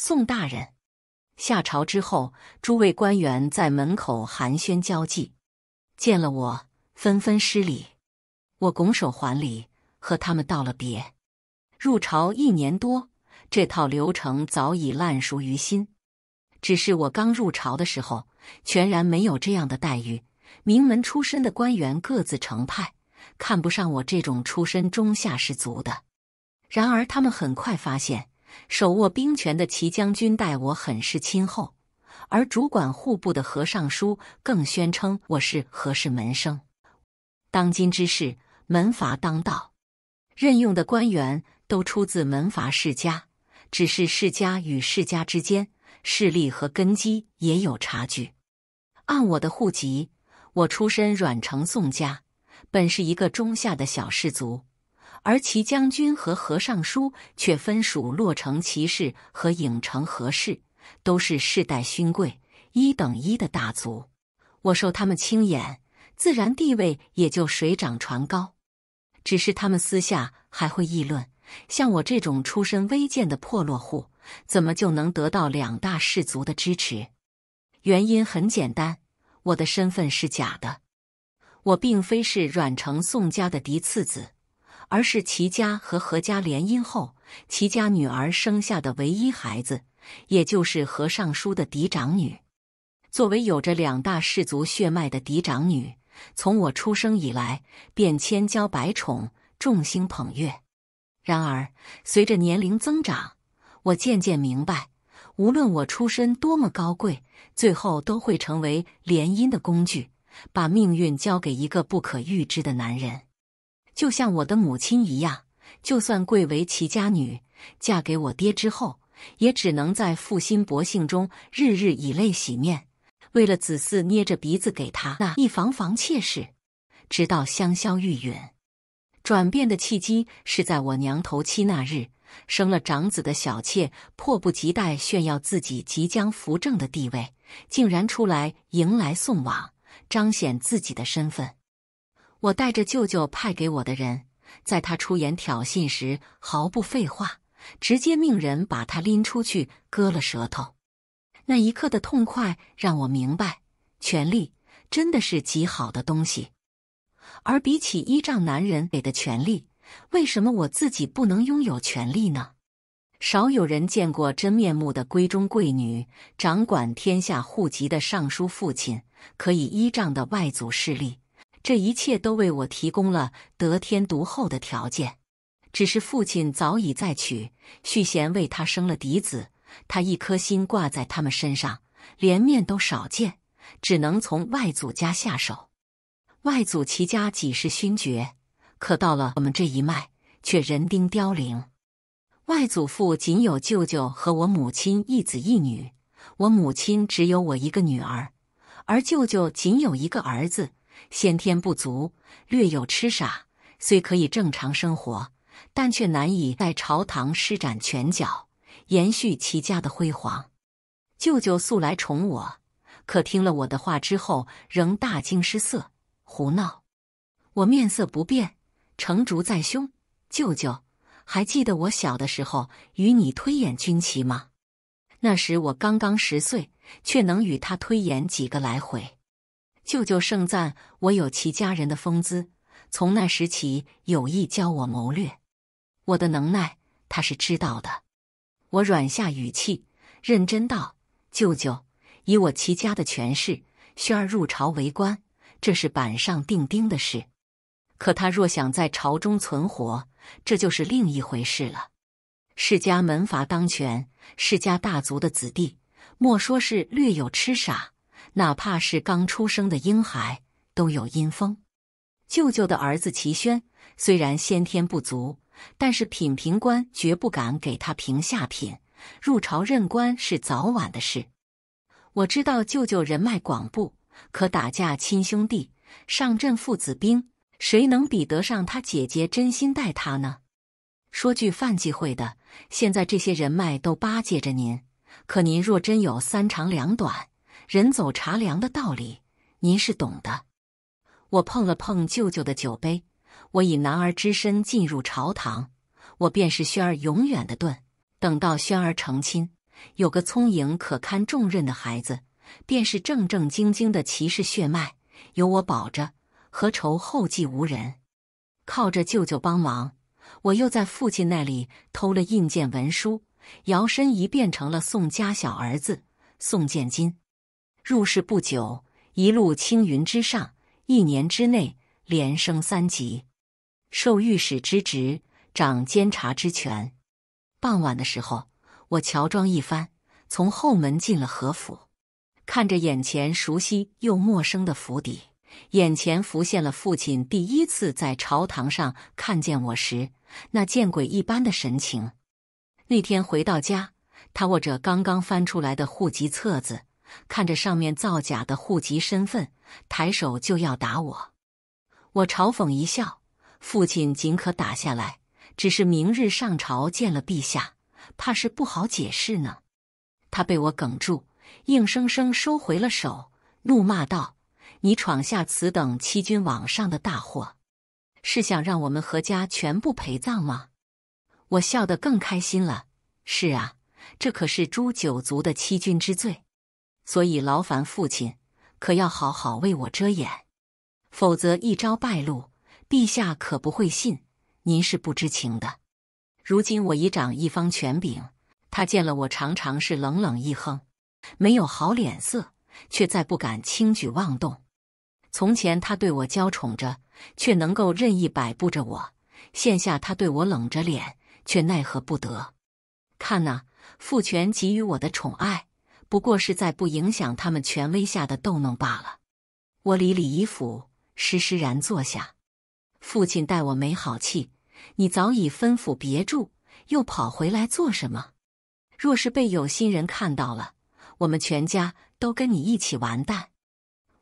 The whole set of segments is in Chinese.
宋大人，下朝之后，诸位官员在门口寒暄交际，见了我纷纷施礼，我拱手还礼，和他们道了别。入朝一年多，这套流程早已烂熟于心。只是我刚入朝的时候，全然没有这样的待遇。名门出身的官员各自成派，看不上我这种出身中下士族的。然而他们很快发现。手握兵权的齐将军待我很是亲厚，而主管户部的何尚书更宣称我是何氏门生。当今之事，门阀当道，任用的官员都出自门阀世家，只是世家与世家之间势力和根基也有差距。按我的户籍，我出身阮城宋家，本是一个中下的小氏族。而齐将军和何尚书却分属洛城齐氏和影城何氏，都是世代勋贵，一等一的大族。我受他们青眼，自然地位也就水涨船高。只是他们私下还会议论，像我这种出身微贱的破落户，怎么就能得到两大氏族的支持？原因很简单，我的身份是假的，我并非是阮城宋家的嫡次子。而是齐家和何家联姻后，齐家女儿生下的唯一孩子，也就是何尚书的嫡长女。作为有着两大氏族血脉的嫡长女，从我出生以来便千娇百宠，众星捧月。然而，随着年龄增长，我渐渐明白，无论我出身多么高贵，最后都会成为联姻的工具，把命运交给一个不可预知的男人。就像我的母亲一样，就算贵为齐家女，嫁给我爹之后，也只能在负心薄幸中日日以泪洗面，为了子嗣捏着鼻子给他那一房房妾室，直到香消玉殒。转变的契机是在我娘头七那日，生了长子的小妾迫不及待炫耀自己即将扶正的地位，竟然出来迎来送往，彰显自己的身份。我带着舅舅派给我的人，在他出言挑衅时，毫不废话，直接命人把他拎出去割了舌头。那一刻的痛快让我明白，权力真的是极好的东西。而比起依仗男人给的权利，为什么我自己不能拥有权力呢？少有人见过真面目的闺中贵女，掌管天下户籍的尚书父亲，可以依仗的外祖势力。这一切都为我提供了得天独厚的条件，只是父亲早已再娶，续弦为他生了嫡子，他一颗心挂在他们身上，连面都少见，只能从外祖家下手。外祖齐家几世勋爵，可到了我们这一脉，却人丁凋零。外祖父仅有舅舅和我母亲一子一女，我母亲只有我一个女儿，而舅舅仅有一个儿子。先天不足，略有痴傻，虽可以正常生活，但却难以在朝堂施展拳脚，延续齐家的辉煌。舅舅素来宠我，可听了我的话之后，仍大惊失色，胡闹。我面色不变，成竹在胸。舅舅，还记得我小的时候与你推演军棋吗？那时我刚刚十岁，却能与他推演几个来回。舅舅盛赞我有齐家人的风姿，从那时起有意教我谋略。我的能耐他是知道的。我软下语气，认真道：“舅舅，以我齐家的权势，轩儿入朝为官，这是板上钉钉的事。可他若想在朝中存活，这就是另一回事了。世家门阀当权，世家大族的子弟，莫说是略有痴傻。”哪怕是刚出生的婴孩都有阴风。舅舅的儿子齐宣虽然先天不足，但是品评官绝不敢给他评下品，入朝任官是早晚的事。我知道舅舅人脉广布，可打架亲兄弟上阵父子兵，谁能比得上他姐姐真心待他呢？说句犯忌讳的，现在这些人脉都巴结着您，可您若真有三长两短。人走茶凉的道理，您是懂的。我碰了碰舅舅的酒杯，我以男儿之身进入朝堂，我便是轩儿永远的盾。等到轩儿成亲，有个聪颖可堪重任的孩子，便是正正经经的骑士血脉，有我保着，何愁后继无人？靠着舅舅帮忙，我又在父亲那里偷了印鉴文书，摇身一变成了宋家小儿子宋建金。入仕不久，一路青云之上，一年之内连升三级，授御史之职，掌监察之权。傍晚的时候，我乔装一番，从后门进了何府，看着眼前熟悉又陌生的府邸，眼前浮现了父亲第一次在朝堂上看见我时那见鬼一般的神情。那天回到家，他握着刚刚翻出来的户籍册子。看着上面造假的户籍身份，抬手就要打我。我嘲讽一笑：“父亲，尽可打下来，只是明日上朝见了陛下，怕是不好解释呢。”他被我哽住，硬生生收回了手，怒骂道：“你闯下此等欺君罔上的大祸，是想让我们何家全部陪葬吗？”我笑得更开心了：“是啊，这可是诛九族的欺君之罪。”所以，劳烦父亲，可要好好为我遮掩，否则一朝败露，陛下可不会信您是不知情的。如今我已掌一方权柄，他见了我常常是冷冷一哼，没有好脸色，却再不敢轻举妄动。从前他对我娇宠着，却能够任意摆布着我；现下他对我冷着脸，却奈何不得。看呐，父权给予我的宠爱。不过是在不影响他们权威下的逗弄罢了。我理理衣服，施施然坐下。父亲待我没好气，你早已吩咐别住，又跑回来做什么？若是被有心人看到了，我们全家都跟你一起完蛋。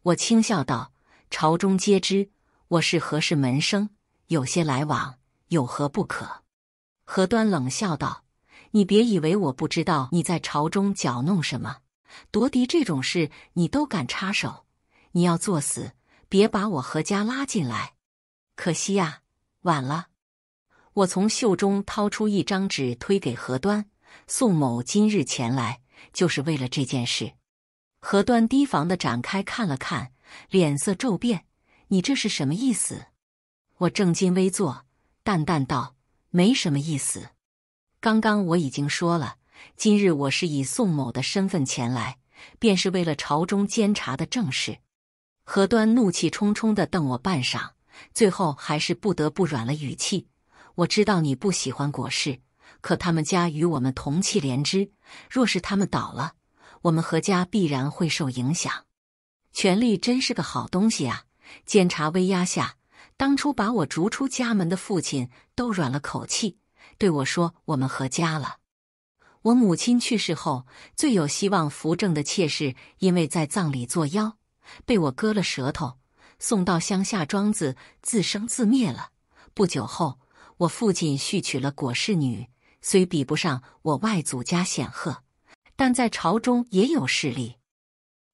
我轻笑道：“朝中皆知我是何氏门生，有些来往有何不可？”何端冷笑道。你别以为我不知道你在朝中搅弄什么，夺嫡这种事你都敢插手，你要作死，别把我何家拉进来。可惜啊，晚了。我从袖中掏出一张纸，推给何端。宋某今日前来就是为了这件事。何端提防的展开看了看，脸色骤变。你这是什么意思？我正襟危坐，淡淡道：“没什么意思。”刚刚我已经说了，今日我是以宋某的身份前来，便是为了朝中监察的正事。何端怒气冲冲地瞪我半晌，最后还是不得不软了语气。我知道你不喜欢国事，可他们家与我们同气连枝，若是他们倒了，我们何家必然会受影响。权力真是个好东西啊！监察威压下，当初把我逐出家门的父亲都软了口气。对我说：“我们合家了。我母亲去世后，最有希望扶正的妾室，因为在葬礼作妖，被我割了舌头，送到乡下庄子自生自灭了。不久后，我父亲续娶了果氏女，虽比不上我外祖家显赫，但在朝中也有势力。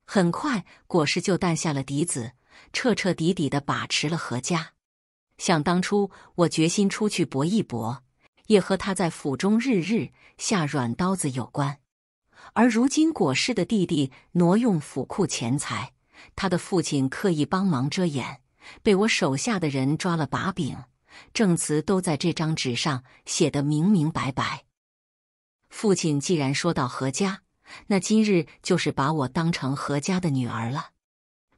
很快，果氏就诞下了嫡子，彻彻底底的把持了何家。想当初，我决心出去搏一搏。”也和他在府中日日下软刀子有关，而如今果氏的弟弟挪用府库钱财，他的父亲刻意帮忙遮掩，被我手下的人抓了把柄，证词都在这张纸上写得明明白白。父亲既然说到何家，那今日就是把我当成何家的女儿了。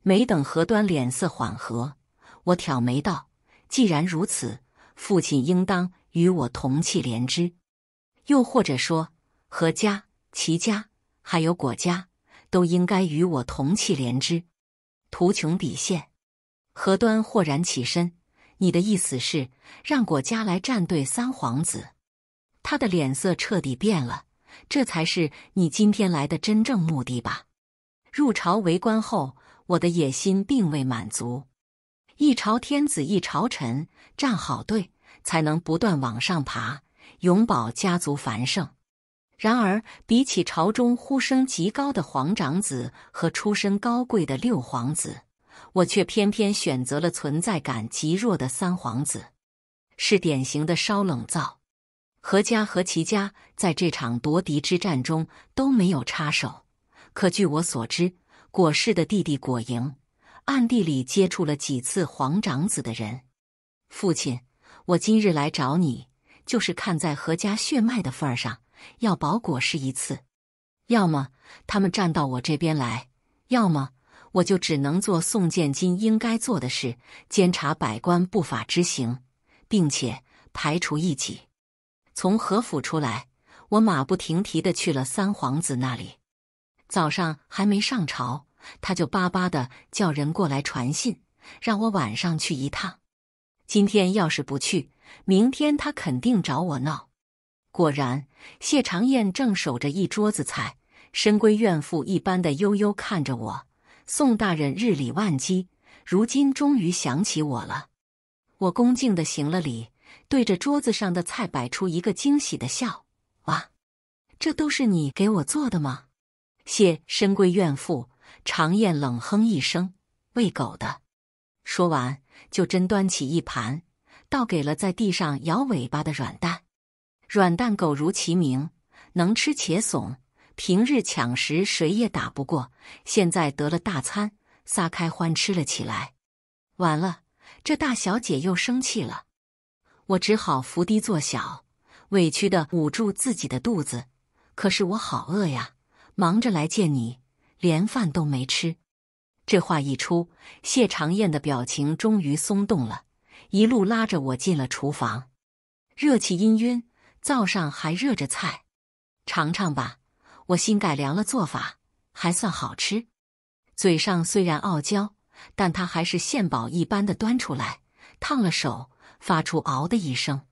没等何端脸色缓和，我挑眉道：“既然如此，父亲应当。”与我同气连枝，又或者说，何家、齐家，还有果家，都应该与我同气连枝，图穷匕现。何端豁然起身，你的意思是让果家来站队三皇子？他的脸色彻底变了。这才是你今天来的真正目的吧？入朝为官后，我的野心并未满足。一朝天子一朝臣，站好队。才能不断往上爬，永保家族繁盛。然而，比起朝中呼声极高的皇长子和出身高贵的六皇子，我却偏偏选择了存在感极弱的三皇子，是典型的烧冷灶。何家和齐家在这场夺嫡之战中都没有插手，可据我所知，果氏的弟弟果莹暗地里接触了几次皇长子的人，父亲。我今日来找你，就是看在何家血脉的份儿上，要保国实一次。要么他们站到我这边来，要么我就只能做宋建金应该做的事，监察百官不法之行，并且排除异己。从何府出来，我马不停蹄的去了三皇子那里。早上还没上朝，他就巴巴的叫人过来传信，让我晚上去一趟。今天要是不去，明天他肯定找我闹。果然，谢长燕正守着一桌子菜，深闺怨妇一般的悠悠看着我。宋大人日理万机，如今终于想起我了。我恭敬的行了礼，对着桌子上的菜摆出一个惊喜的笑。哇，这都是你给我做的吗？谢深闺怨妇，长燕冷哼一声，喂狗的。说完。就真端起一盘，倒给了在地上摇尾巴的软蛋。软蛋狗如其名，能吃且怂。平日抢食谁也打不过，现在得了大餐，撒开欢吃了起来。完了，这大小姐又生气了，我只好伏低做小，委屈的捂住自己的肚子。可是我好饿呀，忙着来见你，连饭都没吃。这话一出，谢长燕的表情终于松动了，一路拉着我进了厨房，热气氤氲，灶上还热着菜，尝尝吧。我新改良了做法，还算好吃。嘴上虽然傲娇，但他还是献宝一般的端出来，烫了手，发出“嗷”的一声。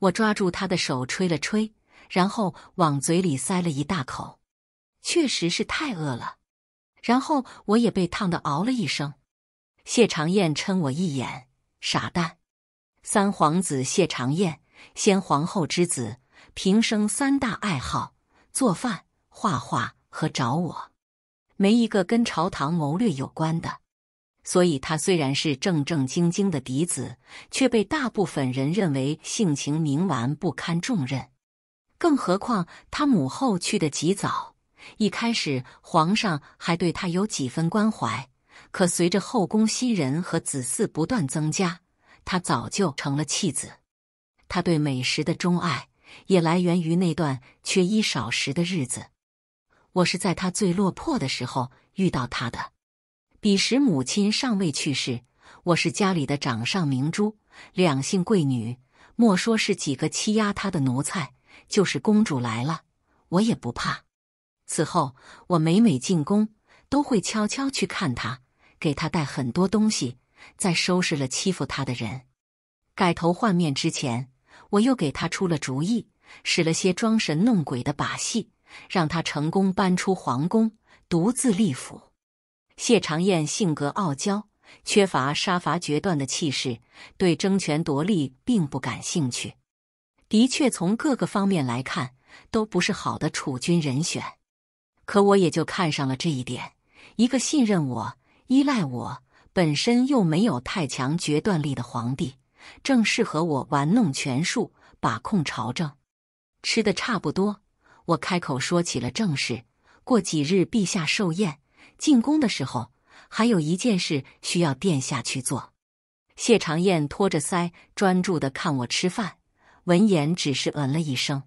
我抓住他的手吹了吹，然后往嘴里塞了一大口，确实是太饿了。然后我也被烫的嗷了一声，谢长燕嗔我一眼：“傻蛋，三皇子谢长燕，先皇后之子，平生三大爱好：做饭、画画和找我，没一个跟朝堂谋略有关的。所以他虽然是正正经经的嫡子，却被大部分人认为性情冥顽，不堪重任。更何况他母后去的极早。”一开始，皇上还对他有几分关怀，可随着后宫新人和子嗣不断增加，他早就成了弃子。他对美食的钟爱，也来源于那段缺衣少食的日子。我是在他最落魄的时候遇到他的，彼时母亲尚未去世，我是家里的掌上明珠，两姓贵女，莫说是几个欺压他的奴才，就是公主来了，我也不怕。此后，我每每进宫，都会悄悄去看他，给他带很多东西。在收拾了欺负他的人、改头换面之前，我又给他出了主意，使了些装神弄鬼的把戏，让他成功搬出皇宫，独自立府。谢长燕性格傲娇，缺乏杀伐决断的气势，对争权夺利并不感兴趣。的确，从各个方面来看，都不是好的储君人选。可我也就看上了这一点，一个信任我、依赖我，本身又没有太强决断力的皇帝，正适合我玩弄权术、把控朝政。吃的差不多，我开口说起了正事。过几日陛下寿宴，进宫的时候，还有一件事需要殿下去做。谢长燕托着腮，专注的看我吃饭，闻言只是嗯了一声。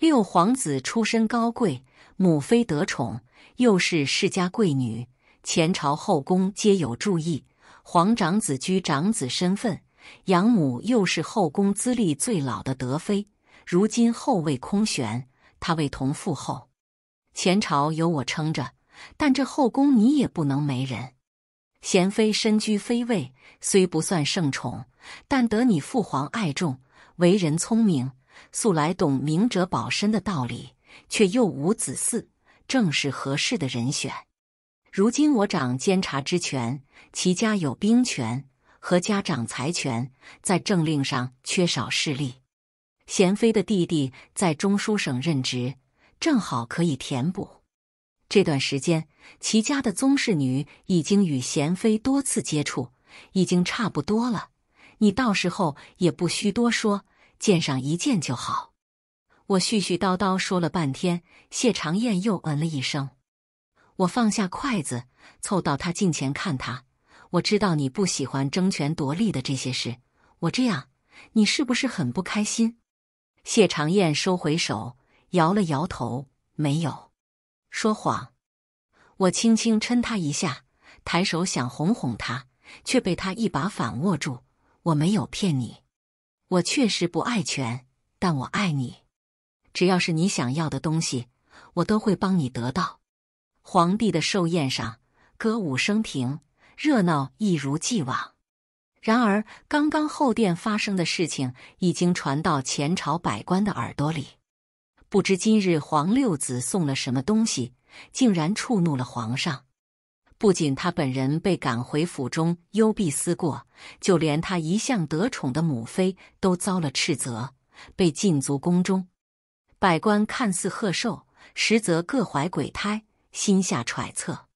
六皇子出身高贵，母妃得宠，又是世家贵女，前朝后宫皆有注意。皇长子居长子身份，养母又是后宫资历最老的德妃。如今后位空悬，他未同父后，前朝有我撑着，但这后宫你也不能没人。贤妃身居妃位，虽不算圣宠，但得你父皇爱重，为人聪明。素来懂明哲保身的道理，却又无子嗣，正是合适的人选。如今我掌监察之权，齐家有兵权，和家长财权，在政令上缺少势力。贤妃的弟弟在中书省任职，正好可以填补。这段时间，齐家的宗室女已经与贤妃多次接触，已经差不多了。你到时候也不需多说。见上一见就好。我絮絮叨叨说了半天，谢长燕又嗯了一声。我放下筷子，凑到他近前看他。我知道你不喜欢争权夺利的这些事，我这样，你是不是很不开心？谢长燕收回手，摇了摇头，没有说谎。我轻轻抻他一下，抬手想哄哄他，却被他一把反握住。我没有骗你。我确实不爱权，但我爱你。只要是你想要的东西，我都会帮你得到。皇帝的寿宴上，歌舞升平，热闹一如既往。然而，刚刚后殿发生的事情已经传到前朝百官的耳朵里。不知今日黄六子送了什么东西，竟然触怒了皇上。不仅他本人被赶回府中幽闭思过，就连他一向得宠的母妃都遭了斥责，被禁足宫中。百官看似贺寿，实则各怀鬼胎，心下揣测：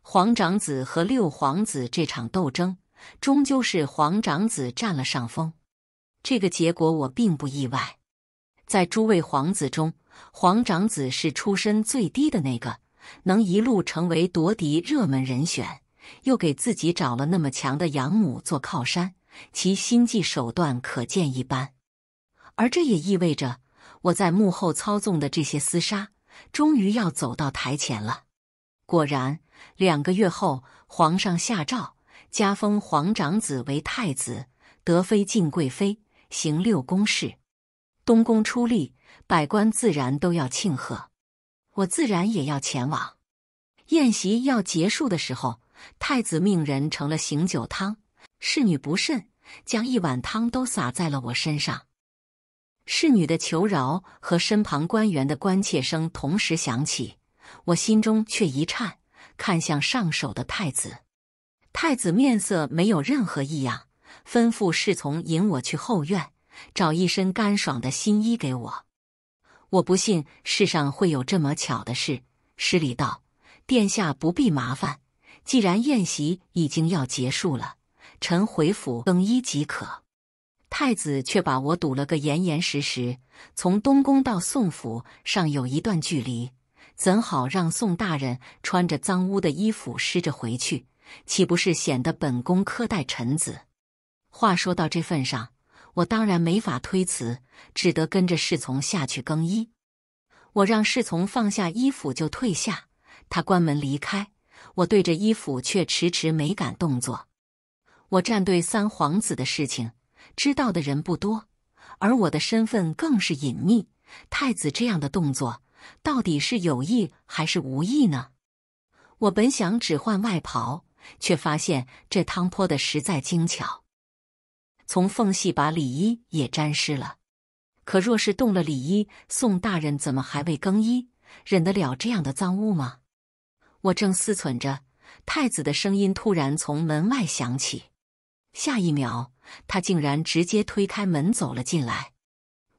皇长子和六皇子这场斗争，终究是皇长子占了上风。这个结果我并不意外。在诸位皇子中，皇长子是出身最低的那个。能一路成为夺嫡热门人选，又给自己找了那么强的养母做靠山，其心计手段可见一斑。而这也意味着我在幕后操纵的这些厮杀，终于要走到台前了。果然，两个月后，皇上下诏加封皇长子为太子，德妃晋贵妃，行六宫事。东宫出力，百官自然都要庆贺。我自然也要前往。宴席要结束的时候，太子命人盛了醒酒汤，侍女不慎将一碗汤都洒在了我身上。侍女的求饶和身旁官员的关切声同时响起，我心中却一颤，看向上首的太子。太子面色没有任何异样，吩咐侍从引我去后院，找一身干爽的新衣给我。我不信世上会有这么巧的事。施礼道：“殿下不必麻烦，既然宴席已经要结束了，臣回府更衣即可。”太子却把我堵了个严严实实。从东宫到宋府尚有一段距离，怎好让宋大人穿着脏污的衣服湿着回去？岂不是显得本宫苛待臣子？话说到这份上。我当然没法推辞，只得跟着侍从下去更衣。我让侍从放下衣服就退下，他关门离开。我对着衣服却迟迟没敢动作。我站队三皇子的事情，知道的人不多，而我的身份更是隐秘。太子这样的动作，到底是有意还是无意呢？我本想只换外袍，却发现这汤泼的实在精巧。从缝隙把里衣也沾湿了，可若是动了里衣，宋大人怎么还未更衣？忍得了这样的脏污吗？我正思忖着，太子的声音突然从门外响起。下一秒，他竟然直接推开门走了进来。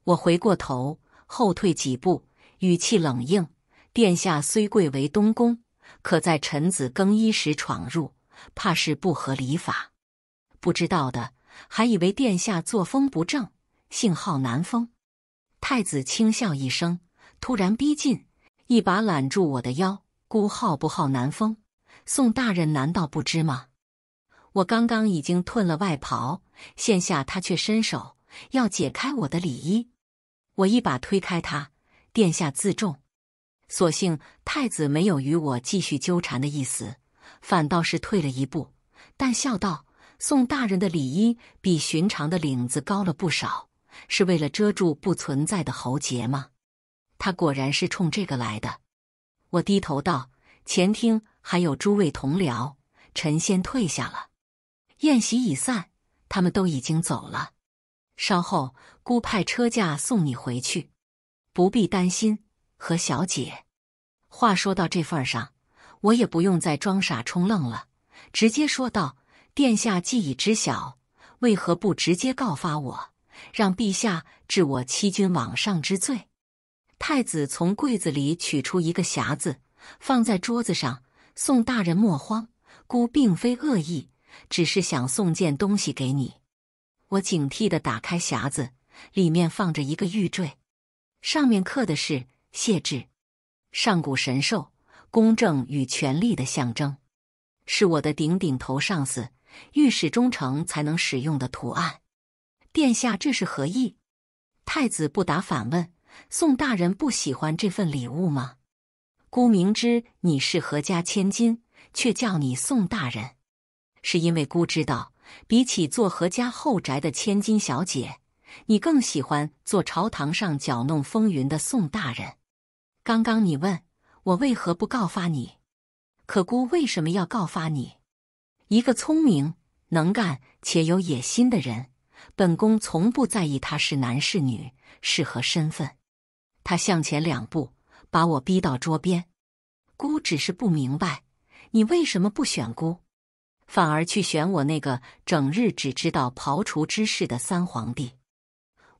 我回过头，后退几步，语气冷硬：“殿下虽贵为东宫，可在臣子更衣时闯入，怕是不合礼法。不知道的。”还以为殿下作风不正，姓号南风。太子轻笑一声，突然逼近，一把揽住我的腰。孤号不号南风？宋大人难道不知吗？我刚刚已经褪了外袍，现下他却伸手要解开我的里衣，我一把推开他。殿下自重。所幸太子没有与我继续纠缠的意思，反倒是退了一步，但笑道。宋大人的礼衣比寻常的领子高了不少，是为了遮住不存在的喉结吗？他果然是冲这个来的。我低头道：“前厅还有诸位同僚，臣先退下了。宴席已散，他们都已经走了。稍后孤派车驾送你回去，不必担心。”何小姐，话说到这份上，我也不用再装傻充愣了，直接说道。殿下既已知晓，为何不直接告发我，让陛下治我欺君罔上之罪？太子从柜子里取出一个匣子，放在桌子上。宋大人莫慌，孤并非恶意，只是想送件东西给你。我警惕的打开匣子，里面放着一个玉坠，上面刻的是谢志”，上古神兽，公正与权力的象征，是我的顶顶头上司。御史忠诚才能使用的图案，殿下这是何意？太子不答，反问：“宋大人不喜欢这份礼物吗？”孤明知你是何家千金，却叫你宋大人，是因为孤知道，比起做何家后宅的千金小姐，你更喜欢做朝堂上搅弄风云的宋大人。刚刚你问我为何不告发你，可孤为什么要告发你？一个聪明能干且有野心的人，本宫从不在意他是男是女是何身份。他向前两步，把我逼到桌边。孤只是不明白，你为什么不选孤，反而去选我那个整日只知道刨除之事的三皇帝？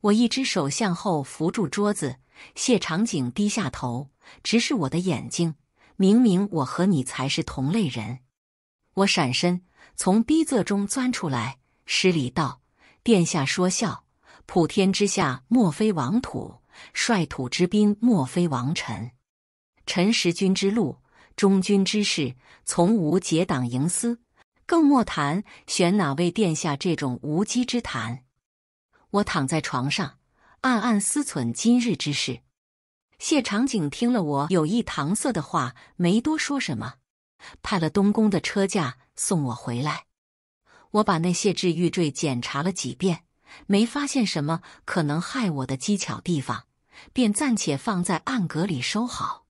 我一只手向后扶住桌子，谢长景低下头，直视我的眼睛。明明我和你才是同类人。我闪身从逼仄中钻出来，施礼道：“殿下说笑，普天之下莫非王土，率土之滨莫非王臣。臣识君之路，忠君之事，从无结党营私，更莫谈选哪位殿下这种无稽之谈。”我躺在床上，暗暗思忖今日之事。谢长景听了我有意搪塞的话，没多说什么。派了东宫的车驾送我回来，我把那谢制玉坠检查了几遍，没发现什么可能害我的机巧地方，便暂且放在暗格里收好。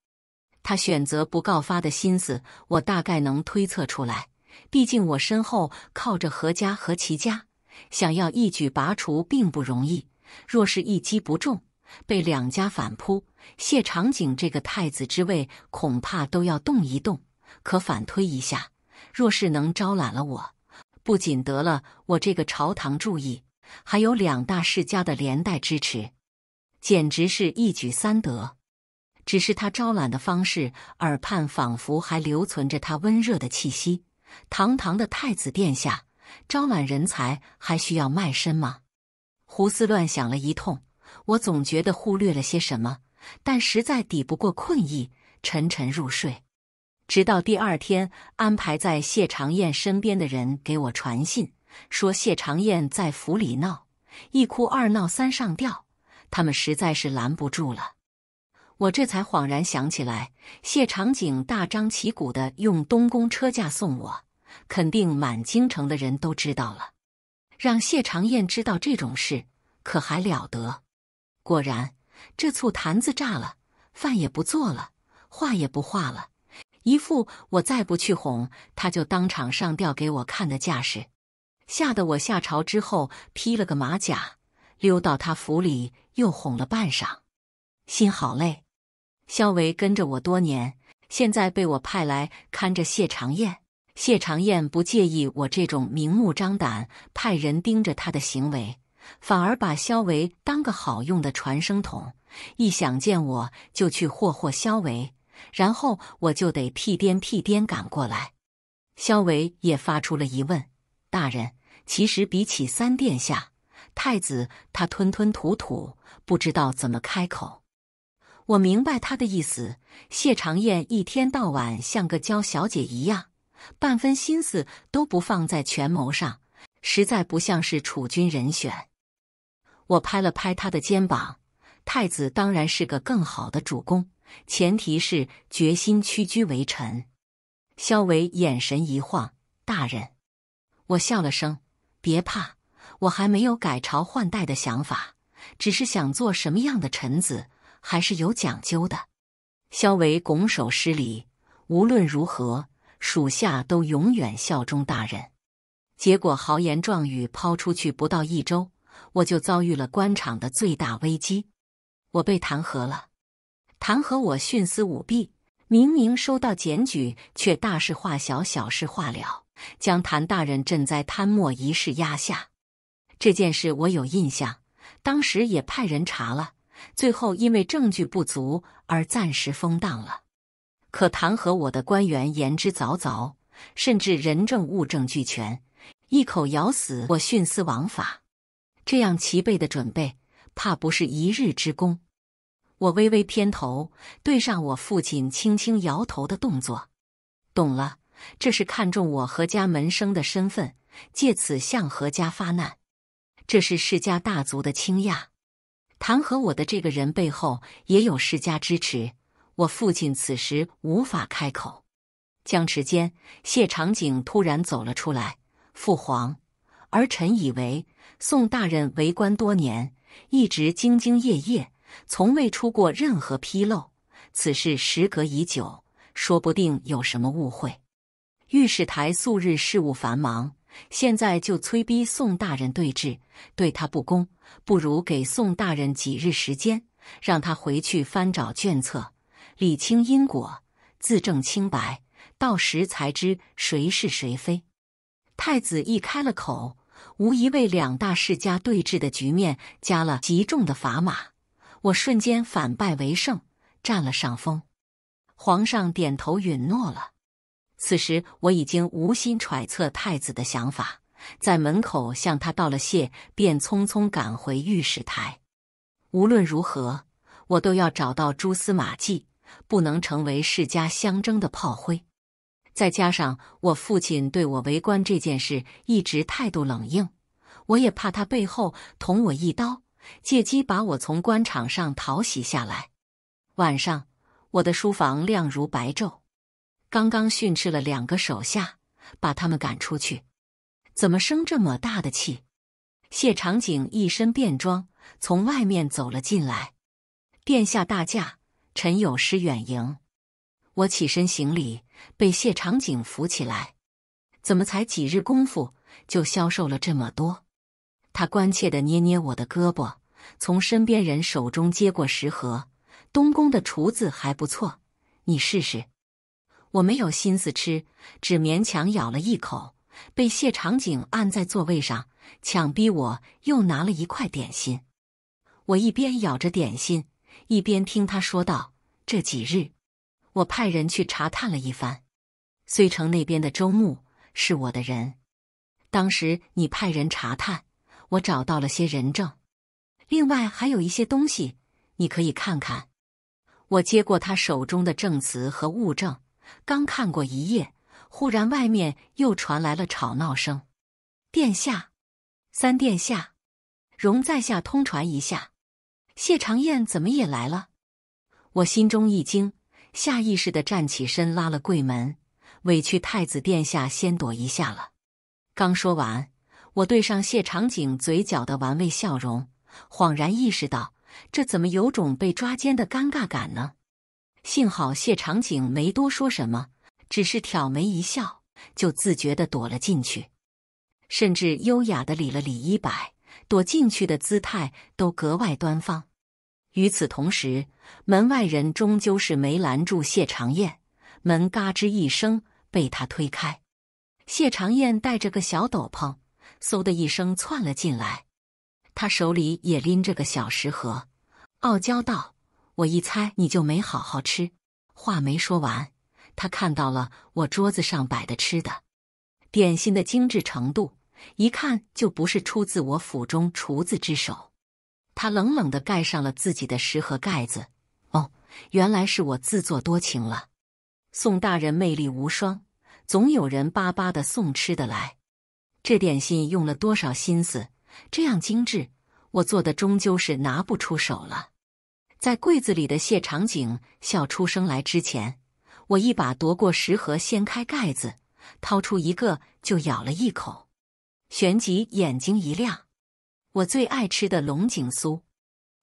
他选择不告发的心思，我大概能推测出来。毕竟我身后靠着何家和齐家，想要一举拔除并不容易。若是一击不中，被两家反扑，谢长景这个太子之位恐怕都要动一动。可反推一下，若是能招揽了我，不仅得了我这个朝堂注意，还有两大世家的连带支持，简直是一举三得。只是他招揽的方式，耳畔仿佛还留存着他温热的气息。堂堂的太子殿下，招揽人才还需要卖身吗？胡思乱想了一通，我总觉得忽略了些什么，但实在抵不过困意，沉沉入睡。直到第二天，安排在谢长燕身边的人给我传信，说谢长燕在府里闹，一哭二闹三上吊，他们实在是拦不住了。我这才恍然想起来，谢长景大张旗鼓的用东宫车驾送我，肯定满京城的人都知道了。让谢长燕知道这种事，可还了得？果然，这醋坛子炸了，饭也不做了，话也不话了。一副我再不去哄他，就当场上吊给我看的架势，吓得我下朝之后披了个马甲，溜到他府里又哄了半晌，心好累。肖维跟着我多年，现在被我派来看着谢长燕，谢长燕不介意我这种明目张胆派人盯着他的行为，反而把肖维当个好用的传声筒，一想见我就去霍霍肖维。然后我就得屁颠屁颠赶过来。肖维也发出了疑问：“大人，其实比起三殿下，太子他吞吞吐吐，不知道怎么开口。”我明白他的意思。谢长燕一天到晚像个娇小姐一样，半分心思都不放在权谋上，实在不像是储君人选。我拍了拍他的肩膀：“太子当然是个更好的主公。”前提是决心屈居为臣。萧维眼神一晃，大人，我笑了声，别怕，我还没有改朝换代的想法，只是想做什么样的臣子还是有讲究的。萧维拱手施礼，无论如何，属下都永远效忠大人。结果豪言壮语抛出去不到一周，我就遭遇了官场的最大危机，我被弹劾了。弹劾我徇私舞弊，明明收到检举，却大事化小，小事化了，将谭大人赈灾贪墨一事压下。这件事我有印象，当时也派人查了，最后因为证据不足而暂时封档了。可弹劾我的官员言之凿凿，甚至人证物证俱全，一口咬死我徇私枉法。这样齐备的准备，怕不是一日之功。我微微偏头，对上我父亲轻轻摇头的动作，懂了，这是看中我和家门生的身份，借此向何家发难。这是世家大族的倾轧。弹劾我的这个人背后也有世家支持。我父亲此时无法开口，僵持间，谢长景突然走了出来：“父皇，儿臣以为宋大人为官多年，一直兢兢业业。”从未出过任何纰漏，此事时隔已久，说不定有什么误会。御史台素日事务繁忙，现在就催逼宋大人对质，对他不公。不如给宋大人几日时间，让他回去翻找卷册，理清因果，自证清白。到时才知谁是谁非。太子一开了口，无疑为两大世家对峙的局面加了极重的砝码。我瞬间反败为胜，占了上风。皇上点头允诺了。此时我已经无心揣测太子的想法，在门口向他道了谢，便匆匆赶回御史台。无论如何，我都要找到蛛丝马迹，不能成为世家相争的炮灰。再加上我父亲对我为官这件事一直态度冷硬，我也怕他背后捅我一刀。借机把我从官场上淘洗下来。晚上，我的书房亮如白昼。刚刚训斥了两个手下，把他们赶出去。怎么生这么大的气？谢长景一身便装从外面走了进来。殿下大驾，臣有失远迎。我起身行礼，被谢长景扶起来。怎么才几日功夫就消瘦了这么多？他关切地捏捏我的胳膊，从身边人手中接过食盒。东宫的厨子还不错，你试试。我没有心思吃，只勉强咬了一口。被谢长景按在座位上，强逼我又拿了一块点心。我一边咬着点心，一边听他说道：“这几日，我派人去查探了一番，遂城那边的周牧是我的人。当时你派人查探。”我找到了些人证，另外还有一些东西，你可以看看。我接过他手中的证词和物证，刚看过一页，忽然外面又传来了吵闹声。殿下，三殿下，容在下通传一下。谢长燕怎么也来了？我心中一惊，下意识的站起身，拉了柜门，委屈太子殿下先躲一下了。刚说完。我对上谢长景嘴角的玩味笑容，恍然意识到这怎么有种被抓奸的尴尬感呢？幸好谢长景没多说什么，只是挑眉一笑，就自觉地躲了进去，甚至优雅地理了理衣摆，躲进去的姿态都格外端方。与此同时，门外人终究是没拦住谢长燕，门嘎吱一声被他推开。谢长燕带着个小斗篷。嗖的一声窜了进来，他手里也拎着个小食盒，傲娇道：“我一猜你就没好好吃。”话没说完，他看到了我桌子上摆的吃的，点心的精致程度一看就不是出自我府中厨子之手。他冷冷的盖上了自己的食盒盖子。哦，原来是我自作多情了。宋大人魅力无双，总有人巴巴的送吃的来。这点心用了多少心思，这样精致，我做的终究是拿不出手了。在柜子里的谢长景笑出声来之前，我一把夺过食盒，掀开盖子，掏出一个就咬了一口，旋即眼睛一亮，我最爱吃的龙井酥。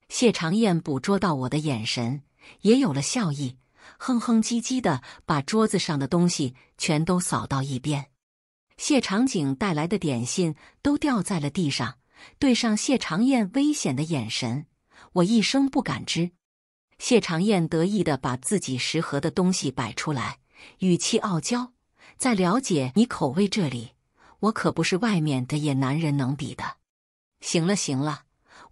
谢长燕捕捉到我的眼神，也有了笑意，哼哼唧唧的把桌子上的东西全都扫到一边。谢长景带来的点心都掉在了地上，对上谢长燕危险的眼神，我一声不敢吱。谢长燕得意的把自己食盒的东西摆出来，语气傲娇：“在了解你口味这里，我可不是外面的野男人能比的。”行了行了，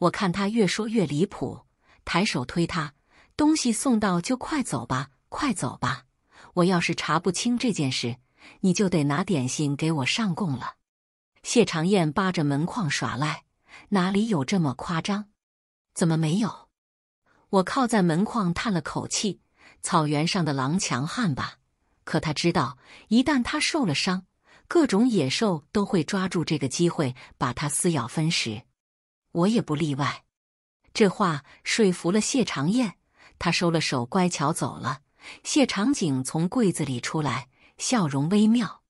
我看他越说越离谱，抬手推他：“东西送到就快走吧，快走吧！我要是查不清这件事。”你就得拿点心给我上供了。谢长燕扒着门框耍赖，哪里有这么夸张？怎么没有？我靠在门框，叹了口气。草原上的狼强悍吧？可他知道，一旦他受了伤，各种野兽都会抓住这个机会把他撕咬分食。我也不例外。这话说服了谢长燕，他收了手，乖巧走了。谢长景从柜子里出来。笑容微妙，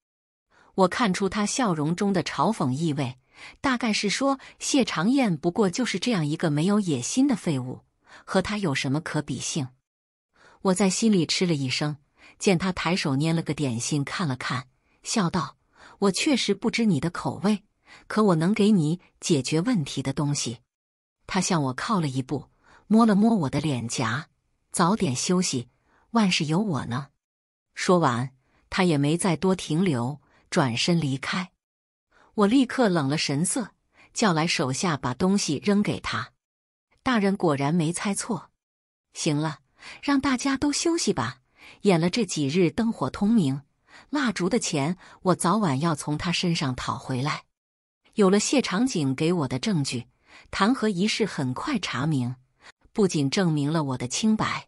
我看出他笑容中的嘲讽意味，大概是说谢长燕不过就是这样一个没有野心的废物，和他有什么可比性？我在心里嗤了一声。见他抬手捏了个点心看了看，笑道：“我确实不知你的口味，可我能给你解决问题的东西。”他向我靠了一步，摸了摸我的脸颊：“早点休息，万事有我呢。”说完。他也没再多停留，转身离开。我立刻冷了神色，叫来手下把东西扔给他。大人果然没猜错。行了，让大家都休息吧。演了这几日灯火通明，蜡烛的钱我早晚要从他身上讨回来。有了谢长景给我的证据，弹劾一事很快查明，不仅证明了我的清白，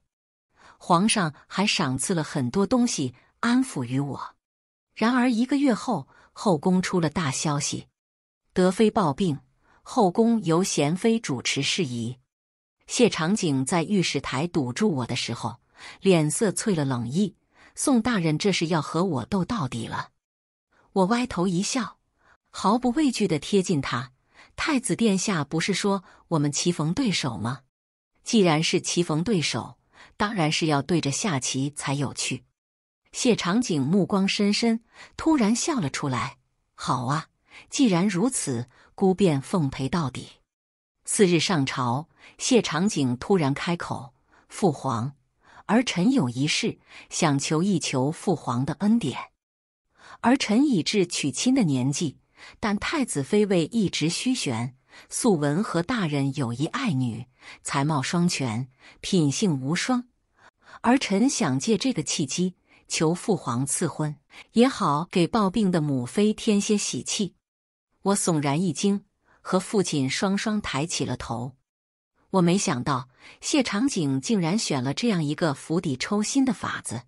皇上还赏赐了很多东西。安抚于我。然而一个月后，后宫出了大消息，德妃暴病，后宫由娴妃主持事宜。谢长景在御史台堵住我的时候，脸色淬了冷意。宋大人这是要和我斗到底了。我歪头一笑，毫不畏惧的贴近他。太子殿下不是说我们棋逢对手吗？既然是棋逢对手，当然是要对着下棋才有趣。谢长景目光深深，突然笑了出来。好啊，既然如此，孤便奉陪到底。次日上朝，谢长景突然开口：“父皇，儿臣有一事想求一求父皇的恩典。儿臣已至娶亲的年纪，但太子妃位一直虚悬。素闻和大人有一爱女，才貌双全，品性无双。儿臣想借这个契机。”求父皇赐婚也好，给抱病的母妃添些喜气。我悚然一惊，和父亲双双抬起了头。我没想到谢长景竟然选了这样一个釜底抽薪的法子，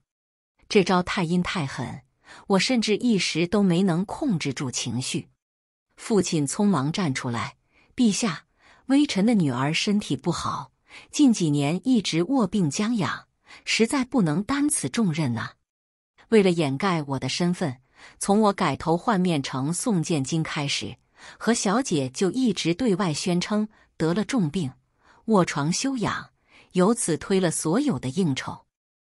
这招太阴太狠，我甚至一时都没能控制住情绪。父亲匆忙站出来：“陛下，微臣的女儿身体不好，近几年一直卧病将养，实在不能担此重任呐。”为了掩盖我的身份，从我改头换面成宋建金开始，何小姐就一直对外宣称得了重病，卧床休养，由此推了所有的应酬。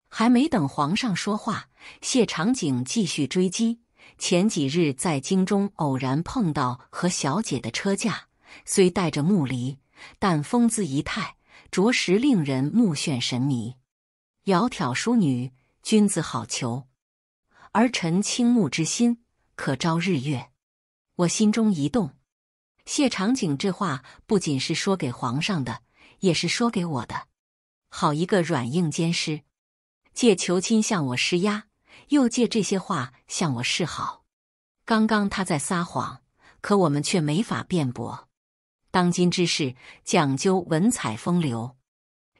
还没等皇上说话，谢长景继续追击。前几日在京中偶然碰到何小姐的车驾，虽带着木犁，但风姿仪态，着实令人目眩神迷。窈窕淑女，君子好逑。儿臣倾慕之心，可昭日月。我心中一动，谢长景这话不仅是说给皇上的，也是说给我的。好一个软硬兼施，借求亲向我施压，又借这些话向我示好。刚刚他在撒谎，可我们却没法辩驳。当今之事讲究文采风流，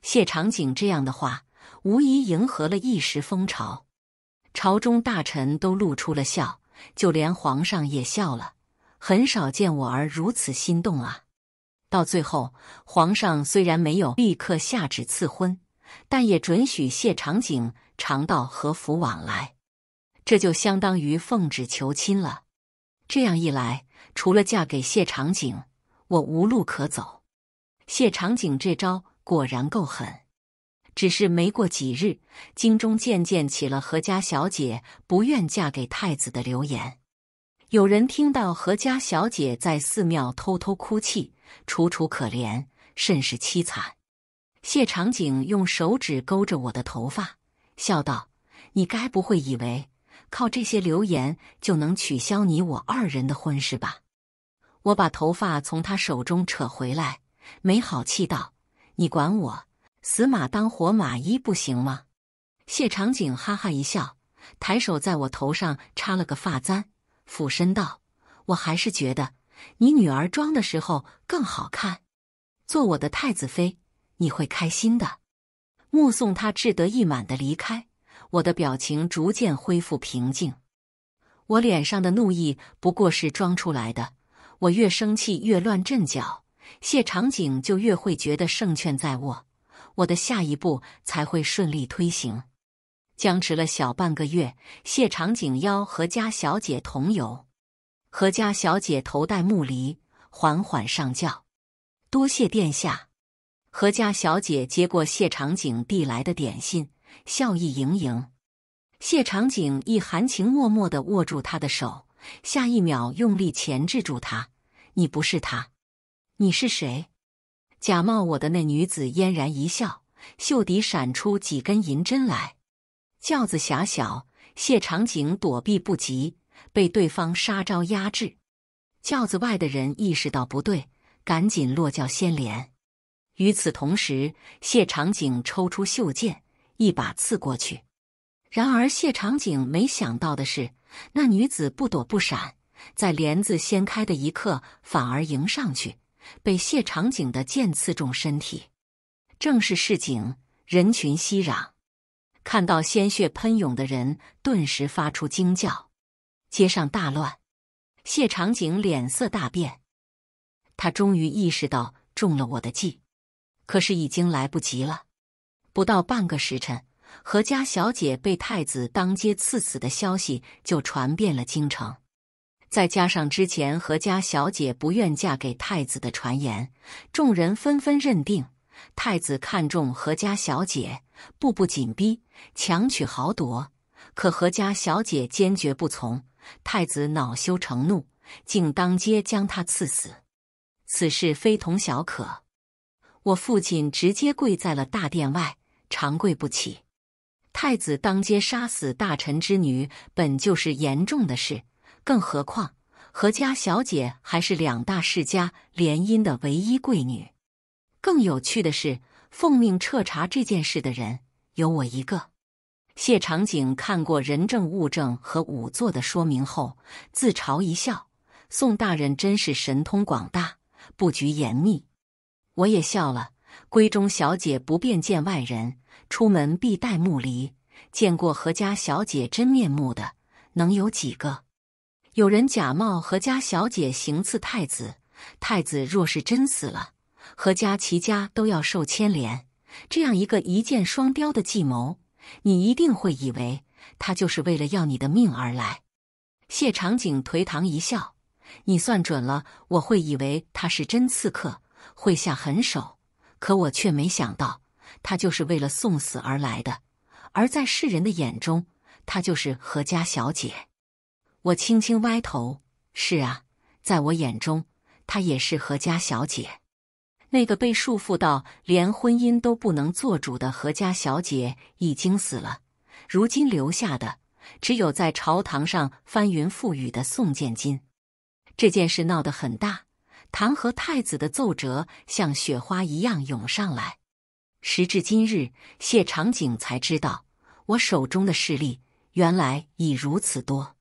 谢长景这样的话，无疑迎合了一时风潮。朝中大臣都露出了笑，就连皇上也笑了。很少见我儿如此心动啊！到最后，皇上虽然没有立刻下旨赐婚，但也准许谢长景常到和府往来，这就相当于奉旨求亲了。这样一来，除了嫁给谢长景，我无路可走。谢长景这招果然够狠。只是没过几日，京中渐渐起了何家小姐不愿嫁给太子的流言。有人听到何家小姐在寺庙偷偷哭泣，楚楚可怜，甚是凄惨。谢长景用手指勾着我的头发，笑道：“你该不会以为靠这些流言就能取消你我二人的婚事吧？”我把头发从他手中扯回来，没好气道：“你管我！”死马当活马医不行吗？谢长景哈哈一笑，抬手在我头上插了个发簪，俯身道：“我还是觉得你女儿装的时候更好看。做我的太子妃，你会开心的。”目送他志得意满的离开，我的表情逐渐恢复平静。我脸上的怒意不过是装出来的，我越生气越乱阵脚，谢长景就越会觉得胜券在握。我的下一步才会顺利推行。僵持了小半个月，谢长景邀何家小姐同游。何家小姐头戴木梨，缓缓上轿。多谢殿下。何家小姐接过谢长景递来的点心，笑意盈盈。谢长景一含情脉脉的握住她的手，下一秒用力钳制住她。你不是他，你是谁？假冒我的那女子嫣然一笑，袖底闪出几根银针来。轿子狭小，谢长景躲避不及，被对方杀招压制。轿子外的人意识到不对，赶紧落轿掀帘。与此同时，谢长景抽出袖剑，一把刺过去。然而，谢长景没想到的是，那女子不躲不闪，在帘子掀开的一刻，反而迎上去。被谢长景的剑刺中身体，正是市井人群熙攘，看到鲜血喷涌的人顿时发出惊叫，街上大乱。谢长景脸色大变，他终于意识到中了我的计，可是已经来不及了。不到半个时辰，何家小姐被太子当街刺死的消息就传遍了京城。再加上之前何家小姐不愿嫁给太子的传言，众人纷纷认定太子看中何家小姐，步步紧逼，强取豪夺。可何家小姐坚决不从，太子恼羞成怒，竟当街将她刺死。此事非同小可，我父亲直接跪在了大殿外，长跪不起。太子当街杀死大臣之女，本就是严重的事。更何况，何家小姐还是两大世家联姻的唯一贵女。更有趣的是，奉命彻查这件事的人有我一个。谢长景看过人证、物证和仵作的说明后，自嘲一笑：“宋大人真是神通广大，布局严密。”我也笑了。闺中小姐不便见外人，出门必带木犁。见过何家小姐真面目的，能有几个？有人假冒何家小姐行刺太子，太子若是真死了，何家齐家都要受牵连。这样一个一箭双雕的计谋，你一定会以为他就是为了要你的命而来。谢长景颓唐一笑：“你算准了我会以为他是真刺客，会下狠手，可我却没想到他就是为了送死而来的。而在世人的眼中，他就是何家小姐。”我轻轻歪头，是啊，在我眼中，她也是何家小姐。那个被束缚到连婚姻都不能做主的何家小姐已经死了，如今留下的只有在朝堂上翻云覆雨的宋建金。这件事闹得很大，弹劾太子的奏折像雪花一样涌上来。时至今日，谢长景才知道我手中的势力原来已如此多。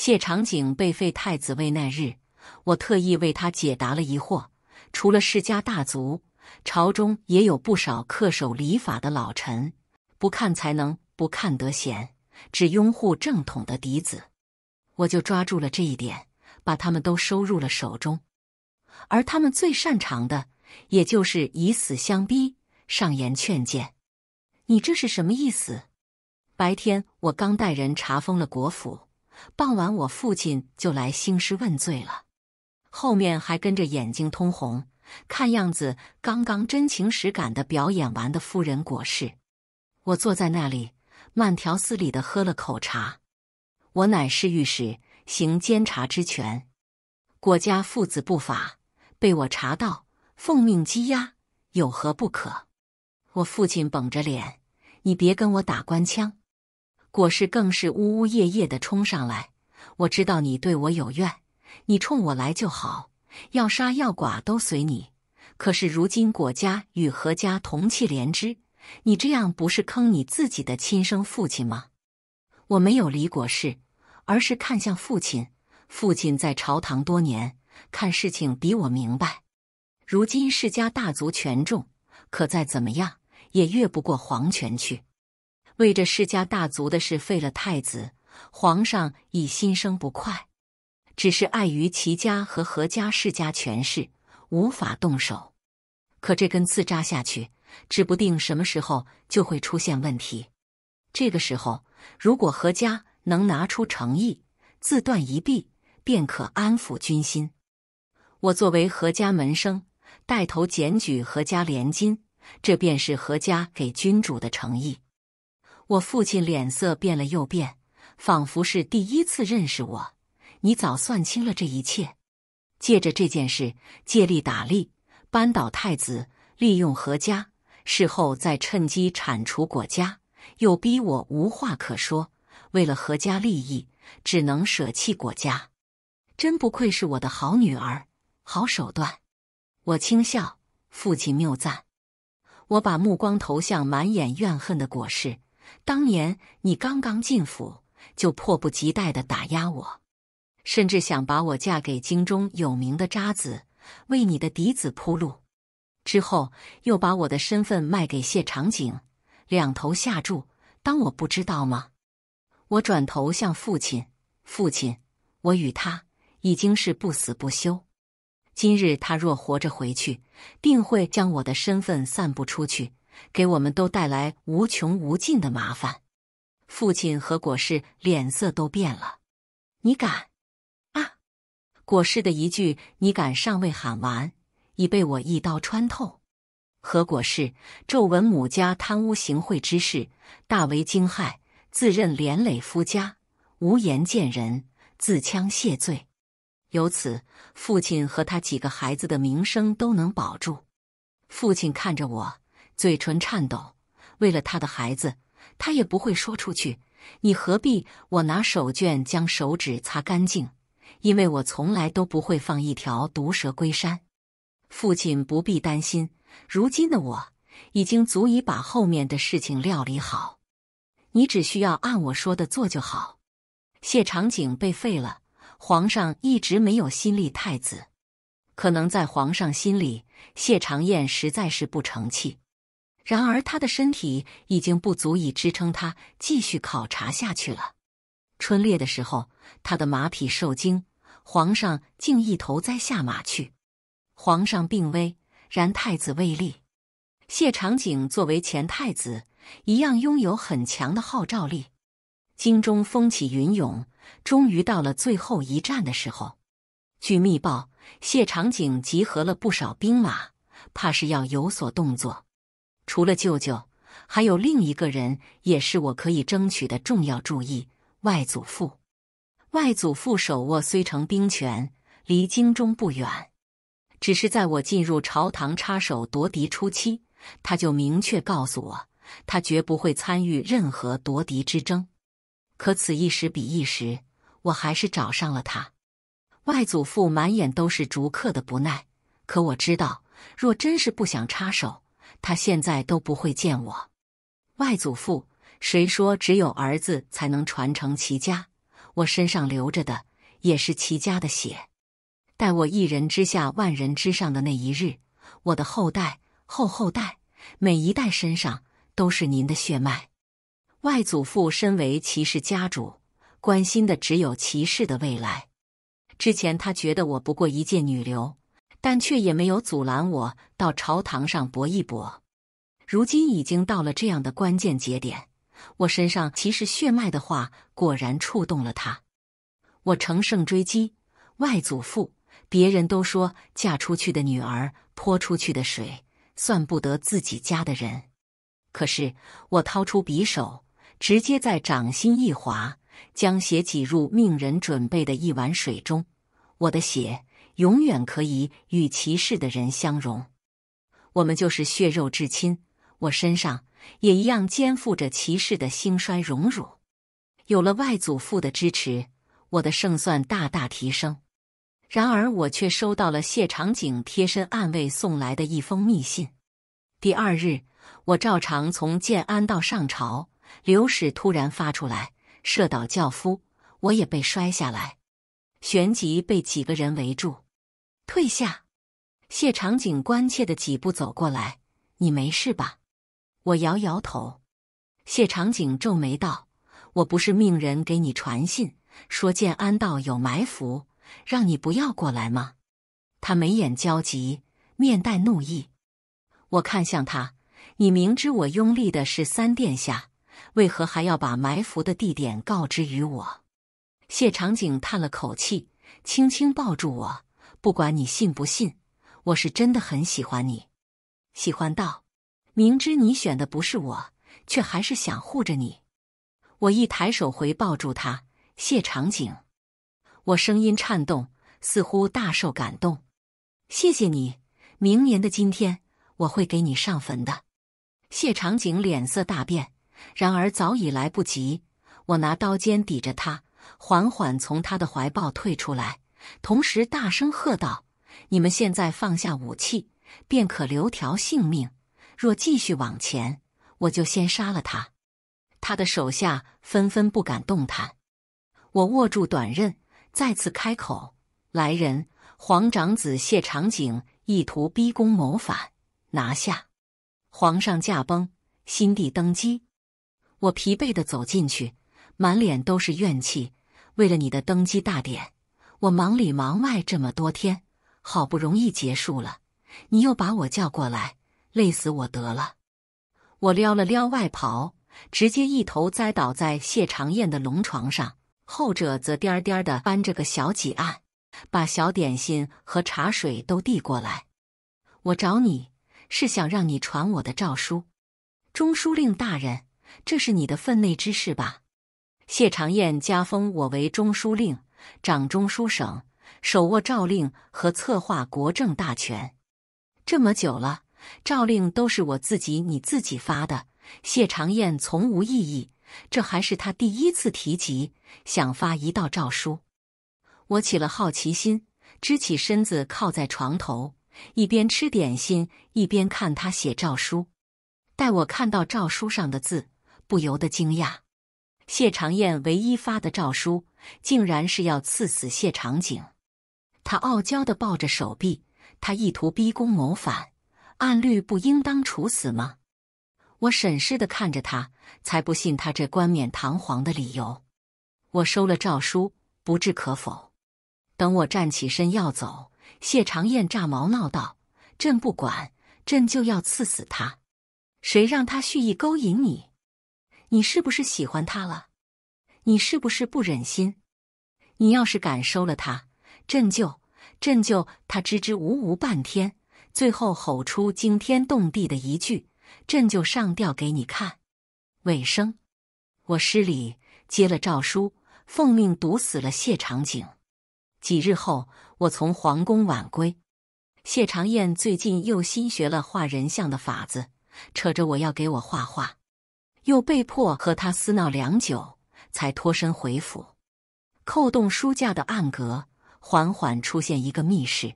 谢长景被废太子位那日，我特意为他解答了疑惑。除了世家大族，朝中也有不少恪守礼法的老臣，不看才能，不看得贤，只拥护正统的嫡子。我就抓住了这一点，把他们都收入了手中。而他们最擅长的，也就是以死相逼，上言劝谏。你这是什么意思？白天我刚带人查封了国府。傍晚，我父亲就来兴师问罪了，后面还跟着眼睛通红，看样子刚刚真情实感的表演完的夫人果事。我坐在那里，慢条斯理的喝了口茶。我乃是御史，行监察之权，国家父子不法，被我查到，奉命羁押，有何不可？我父亲绷着脸：“你别跟我打官腔。”果氏更是呜呜咽咽的冲上来。我知道你对我有怨，你冲我来就好，要杀要剐都随你。可是如今果家与何家同气连枝，你这样不是坑你自己的亲生父亲吗？我没有理果氏，而是看向父亲。父亲在朝堂多年，看事情比我明白。如今世家大族权重，可再怎么样也越不过皇权去。为这世家大族的事废了太子，皇上已心生不快，只是碍于齐家和何家世家权势，无法动手。可这根刺扎下去，指不定什么时候就会出现问题。这个时候，如果何家能拿出诚意，自断一臂，便可安抚军心。我作为何家门生，带头检举何家联襟，这便是何家给君主的诚意。我父亲脸色变了又变，仿佛是第一次认识我。你早算清了这一切，借着这件事借力打力，扳倒太子，利用何家，事后再趁机铲除果家，又逼我无话可说。为了何家利益，只能舍弃果家。真不愧是我的好女儿，好手段。我轻笑，父亲谬赞。我把目光投向满眼怨恨的果氏。当年你刚刚进府，就迫不及待的打压我，甚至想把我嫁给京中有名的渣子，为你的嫡子铺路。之后又把我的身份卖给谢长景，两头下注，当我不知道吗？我转头向父亲：“父亲，我与他已经是不死不休。今日他若活着回去，定会将我的身份散布出去。”给我们都带来无穷无尽的麻烦。父亲和果氏脸色都变了。你敢？啊！果氏的一句“你敢”尚未喊完，已被我一刀穿透。何果氏皱闻母家贪污行贿之事，大为惊骇，自认连累夫家，无颜见人，自戕谢罪。由此，父亲和他几个孩子的名声都能保住。父亲看着我。嘴唇颤抖，为了他的孩子，他也不会说出去。你何必？我拿手绢将手指擦干净，因为我从来都不会放一条毒蛇归山。父亲不必担心，如今的我已经足以把后面的事情料理好。你只需要按我说的做就好。谢长景被废了，皇上一直没有新立太子，可能在皇上心里，谢长燕实在是不成器。然而，他的身体已经不足以支撑他继续考察下去了。春猎的时候，他的马匹受惊，皇上竟一头栽下马去。皇上病危，然太子未立。谢长景作为前太子，一样拥有很强的号召力。京中风起云涌，终于到了最后一战的时候。据密报，谢长景集合了不少兵马，怕是要有所动作。除了舅舅，还有另一个人，也是我可以争取的重要注意。外祖父，外祖父手握虽城兵权，离京中不远，只是在我进入朝堂插手夺嫡初期，他就明确告诉我，他绝不会参与任何夺嫡之争。可此一时彼一时，我还是找上了他。外祖父满眼都是逐客的不耐，可我知道，若真是不想插手。他现在都不会见我，外祖父。谁说只有儿子才能传承齐家？我身上流着的也是齐家的血。待我一人之下万人之上的那一日，我的后代、后后代，每一代身上都是您的血脉。外祖父身为齐氏家主，关心的只有齐氏的未来。之前他觉得我不过一介女流。但却也没有阻拦我到朝堂上搏一搏。如今已经到了这样的关键节点，我身上其实血脉的话果然触动了他。我乘胜追击，外祖父，别人都说嫁出去的女儿泼出去的水，算不得自己家的人。可是我掏出匕首，直接在掌心一划，将血挤入命人准备的一碗水中。我的血。永远可以与骑士的人相融，我们就是血肉至亲。我身上也一样肩负着骑士的兴衰荣辱。有了外祖父的支持，我的胜算大大提升。然而，我却收到了谢长景贴身暗卫送来的一封密信。第二日，我照常从建安到上朝，刘使突然发出来，射倒轿夫，我也被摔下来，旋即被几个人围住。退下，谢长景关切的几步走过来：“你没事吧？”我摇摇头。谢长景皱眉道：“我不是命人给你传信，说建安道有埋伏，让你不要过来吗？”他眉眼焦急，面带怒意。我看向他：“你明知我拥立的是三殿下，为何还要把埋伏的地点告知于我？”谢长景叹了口气，轻轻抱住我。不管你信不信，我是真的很喜欢你，喜欢到明知你选的不是我，却还是想护着你。我一抬手回抱住他，谢长景，我声音颤动，似乎大受感动。谢谢你，明年的今天我会给你上坟的。谢长景脸色大变，然而早已来不及。我拿刀尖抵着他，缓缓从他的怀抱退出来。同时大声喝道：“你们现在放下武器，便可留条性命；若继续往前，我就先杀了他。”他的手下纷纷不敢动弹。我握住短刃，再次开口：“来人，皇长子谢长景意图逼宫谋反，拿下！皇上驾崩，新帝登基。”我疲惫地走进去，满脸都是怨气。为了你的登基大典。我忙里忙外这么多天，好不容易结束了，你又把我叫过来，累死我得了。我撩了撩外袍，直接一头栽倒在谢长燕的龙床上，后者则颠颠的搬着个小几案，把小点心和茶水都递过来。我找你是想让你传我的诏书，中书令大人，这是你的分内之事吧？谢长燕加封我为中书令。掌中书省，手握诏令和策划国政大权，这么久了，诏令都是我自己、你自己发的。谢长燕从无异议，这还是他第一次提及想发一道诏书。我起了好奇心，支起身子靠在床头，一边吃点心，一边看他写诏书。待我看到诏书上的字，不由得惊讶。谢长燕唯一发的诏书，竟然是要赐死谢长景。他傲娇的抱着手臂，他意图逼宫谋反，按律不应当处死吗？我审视的看着他，才不信他这冠冕堂皇的理由。我收了诏书，不置可否。等我站起身要走，谢长燕炸毛闹道：“朕不管，朕就要赐死他！谁让他蓄意勾引你？”你是不是喜欢他了？你是不是不忍心？你要是敢收了他，朕就朕就他支支吾吾半天，最后吼出惊天动地的一句：“朕就上吊给你看。”尾声，我失礼接了诏书，奉命毒死了谢长景。几日后，我从皇宫晚归。谢长燕最近又新学了画人像的法子，扯着我要给我画画。又被迫和他私闹良久，才脱身回府。扣动书架的暗格，缓缓出现一个密室。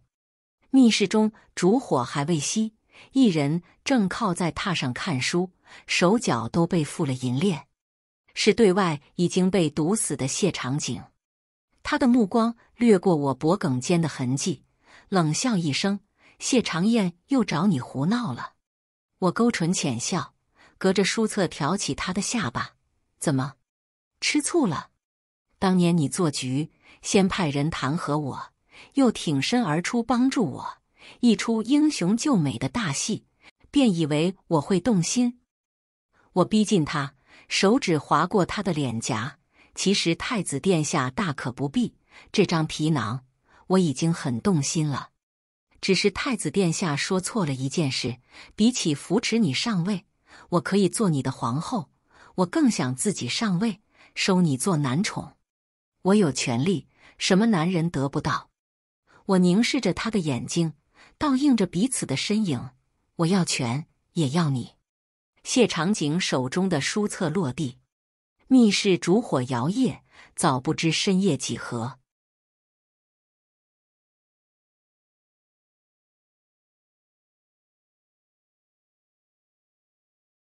密室中烛火还未熄，一人正靠在榻上看书，手脚都被缚了银链，是对外已经被毒死的谢长景。他的目光掠过我脖梗间的痕迹，冷笑一声：“谢长燕又找你胡闹了。”我勾唇浅笑。隔着书册挑起他的下巴，怎么，吃醋了？当年你做局，先派人弹劾我，又挺身而出帮助我，一出英雄救美的大戏，便以为我会动心。我逼近他，手指划过他的脸颊。其实太子殿下大可不必这张皮囊，我已经很动心了。只是太子殿下说错了一件事，比起扶持你上位。我可以做你的皇后，我更想自己上位，收你做男宠。我有权利，什么男人得不到？我凝视着他的眼睛，倒映着彼此的身影。我要权，也要你。谢长景手中的书册落地，密室烛火摇曳，早不知深夜几何。